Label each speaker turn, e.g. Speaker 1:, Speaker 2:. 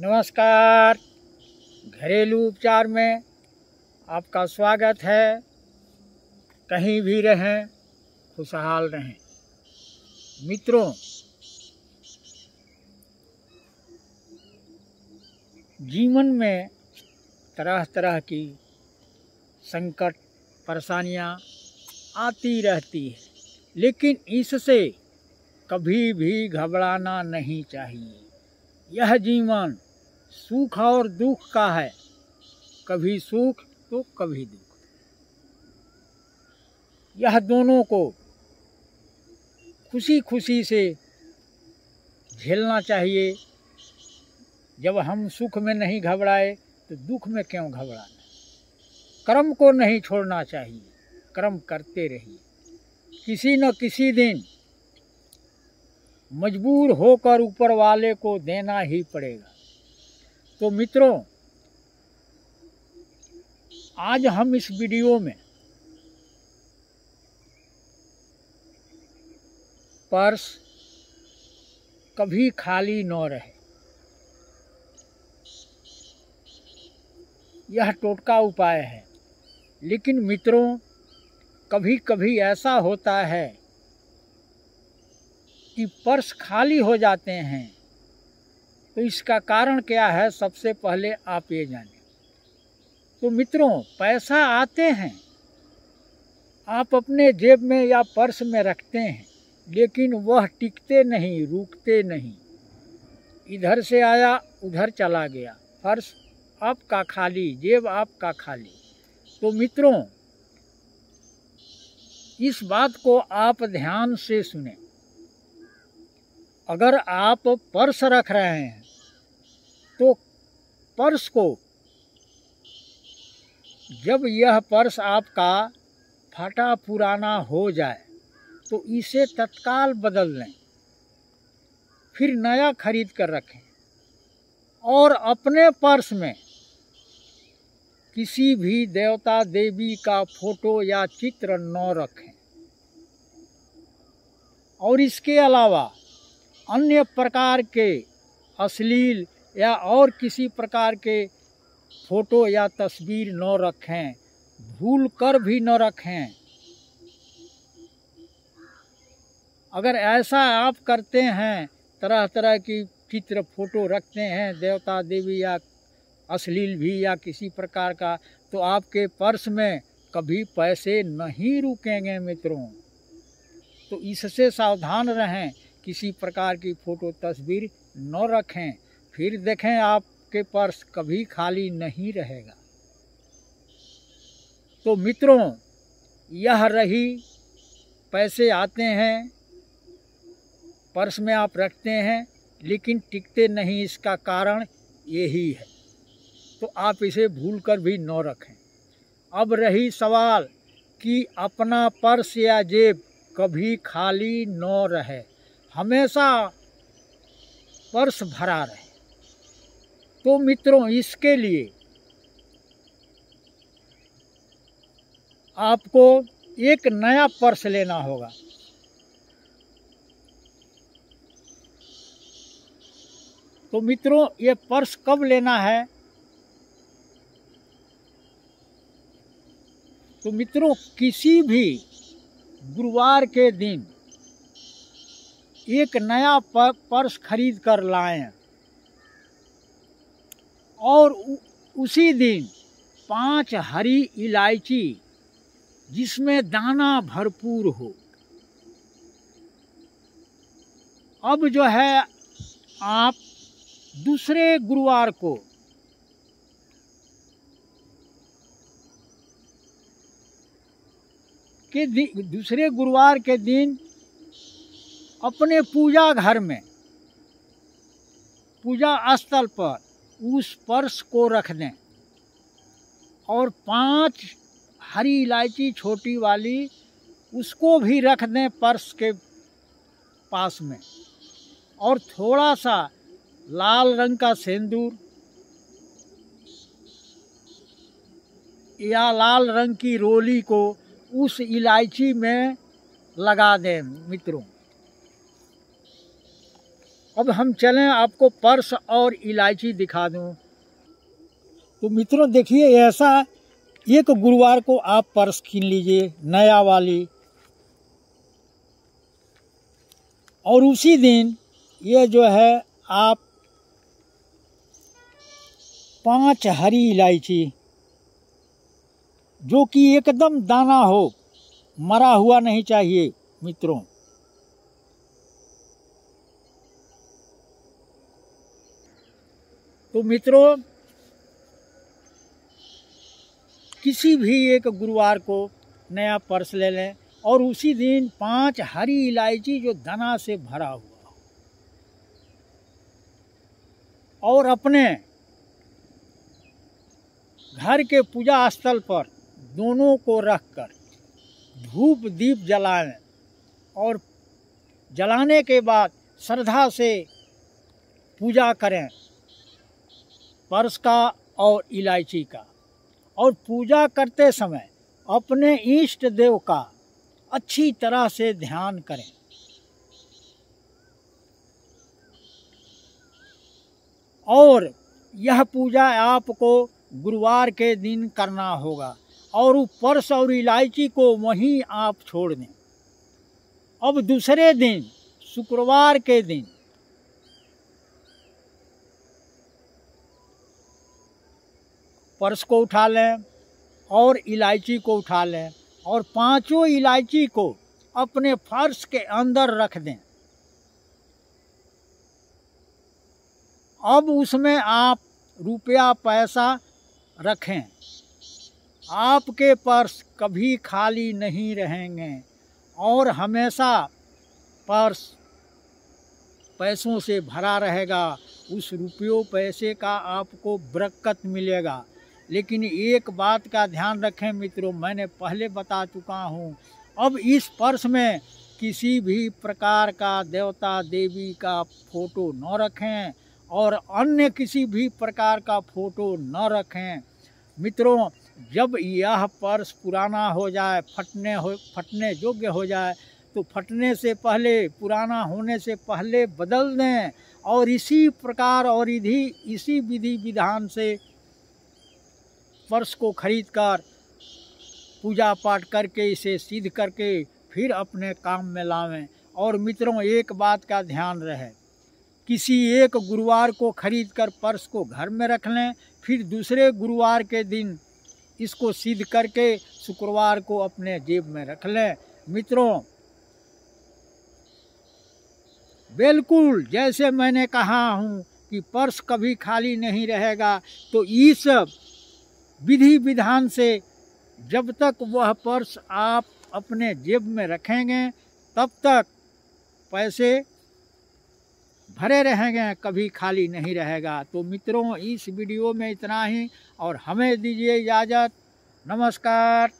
Speaker 1: नमस्कार घरेलू उपचार में आपका स्वागत है कहीं भी रहें खुशहाल रहें मित्रों जीवन में तरह तरह की संकट परेशानियां आती रहती है लेकिन इससे कभी भी घबराना नहीं चाहिए यह जीवन सुख और दुख का है कभी सुख तो कभी दुख यह दोनों को खुशी खुशी से झेलना चाहिए जब हम सुख में नहीं घबराए तो दुख में क्यों घबराना कर्म को नहीं छोड़ना चाहिए कर्म करते रहिए किसी न किसी दिन मजबूर होकर ऊपर वाले को देना ही पड़ेगा तो मित्रों आज हम इस वीडियो में पर्स कभी खाली न रहे यह टोटका उपाय है लेकिन मित्रों कभी कभी ऐसा होता है कि पर्स खाली हो जाते हैं तो इसका कारण क्या है सबसे पहले आप ये जाने तो मित्रों पैसा आते हैं आप अपने जेब में या पर्स में रखते हैं लेकिन वह टिकते नहीं रुकते नहीं इधर से आया उधर चला गया पर्स आपका खाली जेब आपका खाली तो मित्रों इस बात को आप ध्यान से सुने अगर आप पर्स रख रहे हैं तो पर्स को जब यह पर्स आपका फटा पुराना हो जाए तो इसे तत्काल बदल लें फिर नया खरीद कर रखें और अपने पर्स में किसी भी देवता देवी का फोटो या चित्र न रखें और इसके अलावा अन्य प्रकार के अश्लील या और किसी प्रकार के फ़ोटो या तस्वीर न रखें भूल कर भी न रखें अगर ऐसा आप करते हैं तरह तरह की चित्र फोटो रखते हैं देवता देवी या अश्लील भी या किसी प्रकार का तो आपके पर्स में कभी पैसे नहीं रुकेंगे मित्रों तो इससे सावधान रहें किसी प्रकार की फ़ोटो तस्वीर न रखें फिर देखें आपके पर्स कभी खाली नहीं रहेगा तो मित्रों यह रही पैसे आते हैं पर्स में आप रखते हैं लेकिन टिकते नहीं इसका कारण यही है तो आप इसे भूल कर भी न रखें अब रही सवाल कि अपना पर्स या जेब कभी खाली न रहे हमेशा पर्स भरा रहे तो मित्रों इसके लिए आपको एक नया पर्स लेना होगा तो मित्रों ये पर्स कब लेना है तो मित्रों किसी भी गुरुवार के दिन एक नया पर्स खरीद कर लाएं और उसी दिन पांच हरी इलायची जिसमें दाना भरपूर हो अब जो है आप दूसरे गुरुवार को के दूसरे गुरुवार के दिन अपने पूजा घर में पूजा स्थल पर उस पर्स को रख दें और पांच हरी इलायची छोटी वाली उसको भी रख दें पर्स के पास में और थोड़ा सा लाल रंग का सेंदूर या लाल रंग की रोली को उस इलायची में लगा दें मित्रों अब हम चलें आपको पर्स और इलायची दिखा दूँ तो मित्रों देखिए ऐसा एक गुरुवार को आप पर्स खीन लीजिए नया वाली और उसी दिन ये जो है आप पांच हरी इलायची जो कि एकदम दाना हो मरा हुआ नहीं चाहिए मित्रों तो मित्रों किसी भी एक गुरुवार को नया पर्स ले लें और उसी दिन पांच हरी इलायची जो धना से भरा हुआ हो और अपने घर के पूजा स्थल पर दोनों को रखकर धूप दीप जलाएं और जलाने के बाद श्रद्धा से पूजा करें पर्स का और इलायची का और पूजा करते समय अपने इष्ट देव का अच्छी तरह से ध्यान करें और यह पूजा आपको गुरुवार के दिन करना होगा और पर्स और इलायची को वहीं आप छोड़ दें अब दूसरे दिन शुक्रवार के दिन पर्स को उठा लें और इलायची को उठा लें और पांचों इलायची को अपने फर्श के अंदर रख दें अब उसमें आप रुपया पैसा रखें आपके पर्स कभी खाली नहीं रहेंगे और हमेशा पर्स पैसों से भरा रहेगा उस रुपयों पैसे का आपको बरकत मिलेगा लेकिन एक बात का ध्यान रखें मित्रों मैंने पहले बता चुका हूँ अब इस पर्स में किसी भी प्रकार का देवता देवी का फोटो न रखें और अन्य किसी भी प्रकार का फोटो न रखें मित्रों जब यह पर्स पुराना हो जाए फटने हो फटने योग्य हो जाए तो फटने से पहले पुराना होने से पहले बदल दें और इसी प्रकार और इधी इसी विधि विधान से पर्स को खरीद कर पूजा पाठ करके इसे सिद्ध करके फिर अपने काम में लावें और मित्रों एक बात का ध्यान रहे किसी एक गुरुवार को खरीद कर पर्स को घर में रख लें फिर दूसरे गुरुवार के दिन इसको सिद्ध करके शुक्रवार को अपने जेब में रख लें मित्रों बिल्कुल जैसे मैंने कहा हूँ कि पर्स कभी खाली नहीं रहेगा तो इस विधि विधान से जब तक वह पर्स आप अपने जेब में रखेंगे तब तक पैसे भरे रहेंगे कभी खाली नहीं रहेगा तो मित्रों इस वीडियो में इतना ही और हमें दीजिए इजाज़त नमस्कार